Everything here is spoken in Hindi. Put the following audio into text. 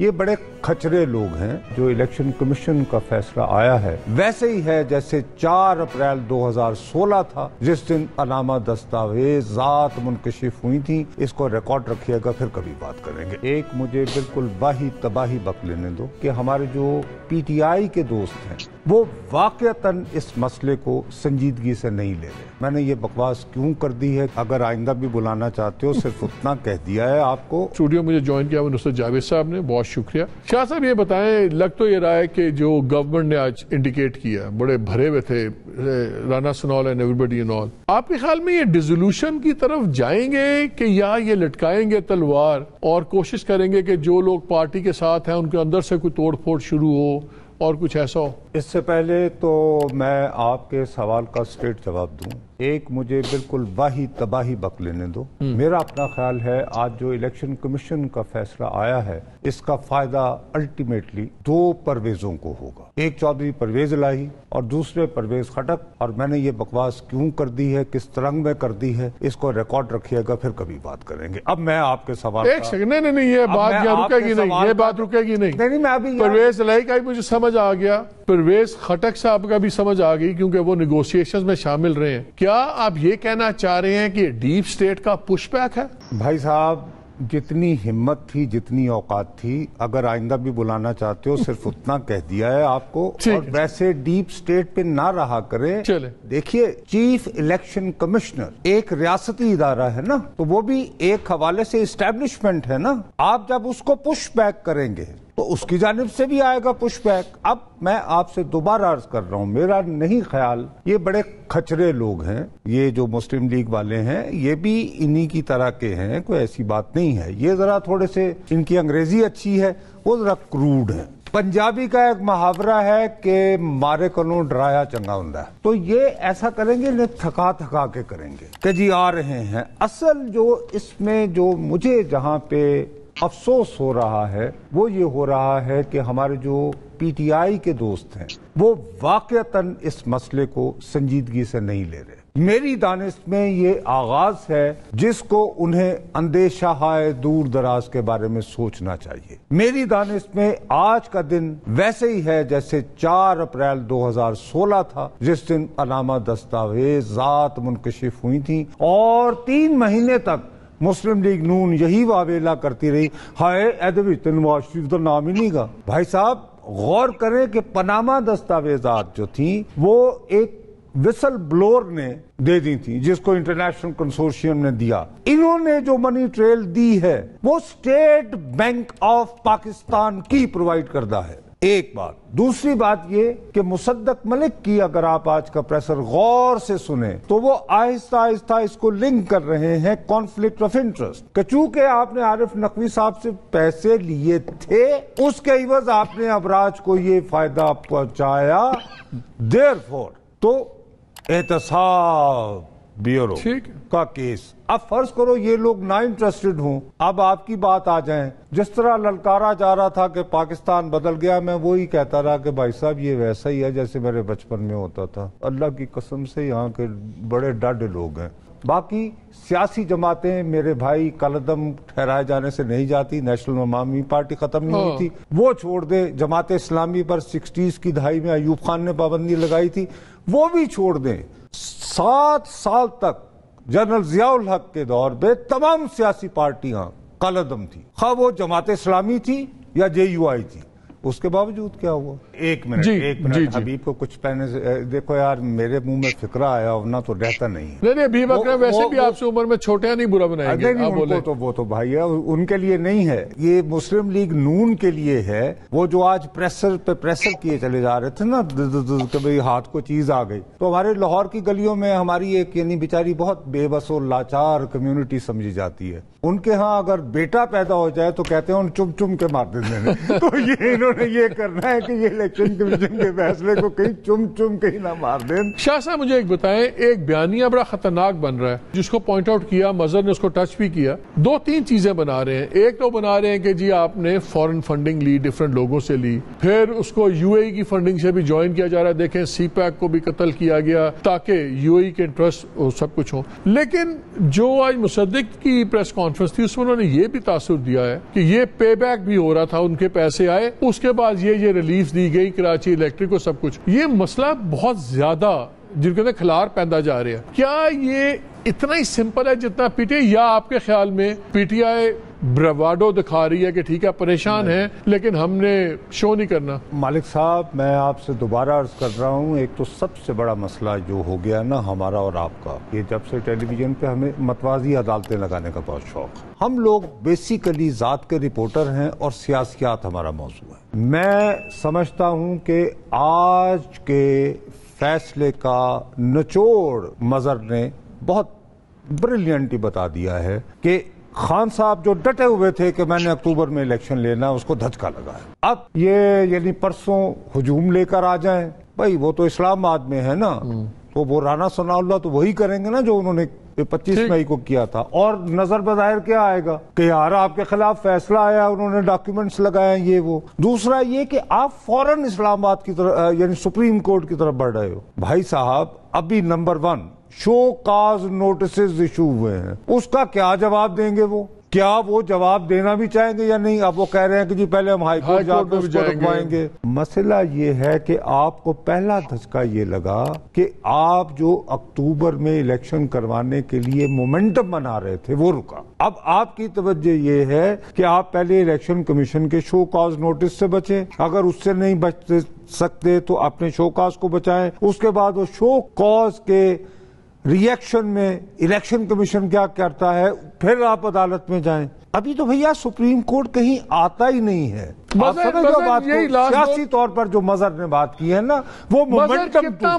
ये बड़े खचरे लोग हैं जो इलेक्शन कमीशन का फैसला आया है वैसे ही है जैसे 4 अप्रैल 2016 था जिस दिन अनामा दस्तावेज मुनकशिफ हुई थी इसको रिकॉर्ड रखिएगा फिर कभी बात करेंगे एक मुझे बिल्कुल बाही तबाही बक लेने दो कि हमारे जो पीटीआई के दोस्त हैं वो वाकता इस मसले को संजीदगी से नहीं ले रहे मैंने ये बकवास क्यों कर दी है अगर आइंदा भी बुलाना चाहते हो सिर्फ उतना कह दिया है आपको स्टूडियो मुझे ज्वाइन किया जावेद साहब ने बहुत शुक्रिया शाह साहब ये बताएं लग तो ये रहा है कि जो गवर्नमेंट ने आज इंडिकेट किया बड़े भरे हुए थे Rana Sunol and everybody in all आपके ख्याल में ये डिजोल्यूशन की तरफ जाएंगे कि या ये लटकाएंगे तलवार और कोशिश करेंगे कि जो लोग पार्टी के साथ हैं उनके अंदर से कोई तोड़फोड़ शुरू हो और कुछ ऐसा हो इससे पहले तो मैं आपके सवाल का स्ट्रेट जवाब दूँ एक मुझे बिल्कुल वाही तबाही बक लेने दो हम्म। मेरा अपना ख्याल है आज जो इलेक्शन कमीशन का फैसला आया है इसका फायदा अल्टीमेटली दो परवेजों को होगा एक चौधरी परवेज लाही और दूसरे परवेज खटक और मैंने ये बकवास क्यों कर दी है किस तरंग में कर दी है इसको रिकॉर्ड रखिएगा फिर कभी बात करेंगे अब मैं आपके सवाल एक सेकंड नहीं नहीं ये बात रुकेगी नहीं ये बात रुकेगी नहीं नहीं मैं अभी परवेज लाही का मुझे समझ आ गया परवेज खटक साहब का भी समझ आ गई क्योंकि वो निगोशिएशन में शामिल रहे हैं क्या आप ये कहना चाह रहे हैं कि डीप स्टेट का पुशबैक है भाई साहब जितनी हिम्मत थी जितनी औकात थी अगर आइंदा भी बुलाना चाहते हो सिर्फ उतना कह दिया है आपको और वैसे डीप स्टेट पे ना रहा चले देखिए चीफ इलेक्शन कमिश्नर एक रियासती इदारा है ना तो वो भी एक हवाले से इस्टेब्लिशमेंट है ना आप जब उसको पुश बैक करेंगे तो उसकी जानब से भी आएगा पुशबैक अब मैं आपसे दोबारा अर्ज कर रहा हूँ मेरा नहीं ख्याल ये बड़े खचरे लोग हैं ये जो मुस्लिम लीग वाले हैं ये भी इन्हीं की तरह के हैं कोई ऐसी बात नहीं है ये जरा थोड़े से इनकी अंग्रेजी अच्छी है वो जरा क्रूड है पंजाबी का एक मुहावरा है कि मारे कलो डराया चंगा है तो ये ऐसा करेंगे इन्हें थका थका के करेंगे कि जी आ रहे हैं असल जो इसमें जो मुझे जहाँ पे अफसोस हो रहा है वो ये हो रहा है कि हमारे जो पीटीआई के दोस्त हैं वो वाकता इस मसले को संजीदगी से नहीं ले रहे मेरी दानिश में ये आगाज है जिसको उन्हें अंदेशा है दूर दराज के बारे में सोचना चाहिए मेरी दानिश में आज का दिन वैसे ही है जैसे 4 अप्रैल 2016 था जिस दिन अलामा दस्तावेजात मुनकशिफ हुई थी और तीन महीने तक मुस्लिम लीग नून यही वावेला करती रही हाय नवाज शरीफ तो नाम ही नहीं गा भाई साहब गौर करें कि पनामा दस्तावेजात जो थी वो एक विसल ब्लोर ने दे दी थी जिसको इंटरनेशनल कंसोर्शियम ने दिया इन्होंने जो मनी ट्रेल दी है वो स्टेट बैंक ऑफ पाकिस्तान की प्रोवाइड करता है एक बात दूसरी बात यह कि मुसद्दक मलिक की अगर आप आज का प्रेसर गौर से सुने तो वो आहिस्ता आहिस्ता इसको लिंक कर रहे हैं कॉन्फ्लिक्ट ऑफ इंटरेस्ट चूंकि आपने आरिफ नकवी साहब से पैसे लिए थे उसके इवज आपने अबराज को ये फायदा पहुंचाया देर फोर तो एहतसाब ब्यूरो का केस अब फर्ज करो ये लोग ना इंटरेस्टेड हों अब आपकी बात आ जाए जिस तरह ललकारा जा रहा था कि पाकिस्तान बदल गया मैं ही कहता रहा कि भाई साहब ये वैसा ही है जैसे मेरे बचपन में होता था अल्लाह की कसम से यहाँ के बड़े डड लोग हैं बाकी सियासी जमातें मेरे भाई कलदम ठहराए जाने से नहीं जाती नेशनल मामी पार्टी खत्म नहीं हुई हाँ। थी वो छोड़ दे जमात इस्लामी पर सिक्सटीज की दहाई में अयूब खान ने पाबंदी लगाई थी वो भी छोड़ दें सात साल तक जनरल जियाउल हक के दौर में तमाम सियासी पार्टियां कलदम थी खा वो जमात इस्लामी थी या जे यू आई थी उसके बावजूद क्या हुआ एक मिनट एक मिनट हबीब को कुछ पहने से देखो यार मेरे मुंह में फिक्रा आया होना तो रहता नहीं नहीं नहीं हबीब वैसे वो, भी आपसे उम्र में छोटे नहीं बुरा बनाया नहीं, बोले तो वो तो भाई है उनके लिए नहीं है ये मुस्लिम लीग नून के लिए है वो जो आज प्रेशर पे प्रेशर किए चले जा रहे थे ना भाई हाथ को चीज आ गई तो हमारे लाहौर की गलियों में हमारी एक यानी बेचारी बहुत बेबस और लाचार कम्युनिटी समझी जाती है उनके यहाँ अगर बेटा पैदा हो जाए तो कहते हैं उन चुम चुम के मार देते हैं तो ये इन्होंने ये करना है कि ये इलेक्शन कमीशन के फैसले को कहीं चुम चुम कहीं ना मार दे शाह साहब मुझे एक बताएं एक बयानिया बड़ा खतरनाक बन रहा है जिसको पॉइंट आउट किया मजहर ने उसको टच भी किया दो तीन चीजें बना रहे हैं एक तो बना रहे हैं कि जी आपने फॉरन फंडिंग ली डिफरेंट लोगों से ली फिर उसको ए e की फंडिंग से भी ज्वाइन किया जा रहा है देखें सी को भी कत्ल किया गया ताकि ए e के इंटरेस्ट सब कुछ हो लेकिन जो आज मुसद्दिक की प्रेस कॉन्फ्रेंस थी उसमें उन्होंने ये भी तासर दिया है कि ये पे भी हो रहा था उनके पैसे आए उसके बाद ये ये रिलीफ दी गई गई कराची इलेक्ट्रिक और सब कुछ ये मसला बहुत ज्यादा जिनके अंदर खिलार पैदा जा रहे हैं क्या ये इतना ही सिंपल है जितना पीटीआई या आपके ख्याल में पीटीआई ब्रवाडो दिखा रही है कि ठीक है परेशान है लेकिन हमने शो नहीं करना मालिक साहब मैं आपसे दोबारा अर्ज कर रहा हूँ एक तो सबसे बड़ा मसला जो हो गया ना हमारा और आपका ये जब से टेलीविजन पे हमें मतवाजी अदालतें लगाने का बहुत शौक हम लोग बेसिकली ज़ात के रिपोर्टर हैं और सियासियात हमारा मौजू है मैं समझता हूँ कि आज के फैसले का नचोड़ मजर ने बहुत ब्रिलियंटली बता दिया है कि खान साहब जो डटे हुए थे कि मैंने अक्टूबर में इलेक्शन लेना उसको धचका लगा है अब ये यानी परसों हजूम लेकर आ जाए भाई वो तो इस्लामाबाद में है ना तो वो राना सनाउल्ला तो वही करेंगे ना जो उन्होंने ये 25 मई को किया था और नजर बजायर क्या आएगा कि यार आपके खिलाफ फैसला आया उन्होंने डॉक्यूमेंट्स लगाए ये वो दूसरा ये कि आप फौरन इस्लामाबाद की तरफ यानी सुप्रीम कोर्ट की तरफ बढ़ रहे हो भाई साहब अभी number one show cause notice issue हुए हैं उसका क्या जवाब देंगे वो क्या वो जवाब देना भी चाहेंगे या नहीं अब वो कह रहे हैं कि जी पहले हम हाई कोर्ट जाकर उसको रुकवाएंगे मसला ये है कि आपको पहला धचका ये लगा कि आप जो अक्टूबर में इलेक्शन करवाने के लिए मोमेंटम बना रहे थे वो रुका अब आपकी तवज्जो ये है कि आप पहले इलेक्शन कमीशन के शो कॉज नोटिस से बचे अगर उससे नहीं बच सकते तो अपने शो कॉज को बचाए उसके बाद वो शो कॉज के रिएक्शन में इलेक्शन कमीशन क्या करता है फिर आप अदालत में जाएं अभी तो भैया सुप्रीम कोर्ट कहीं आता ही नहीं है आप समझ बात सियासी तौर पर जो मजहर ने बात की है ना वो मोमेंटम टूटा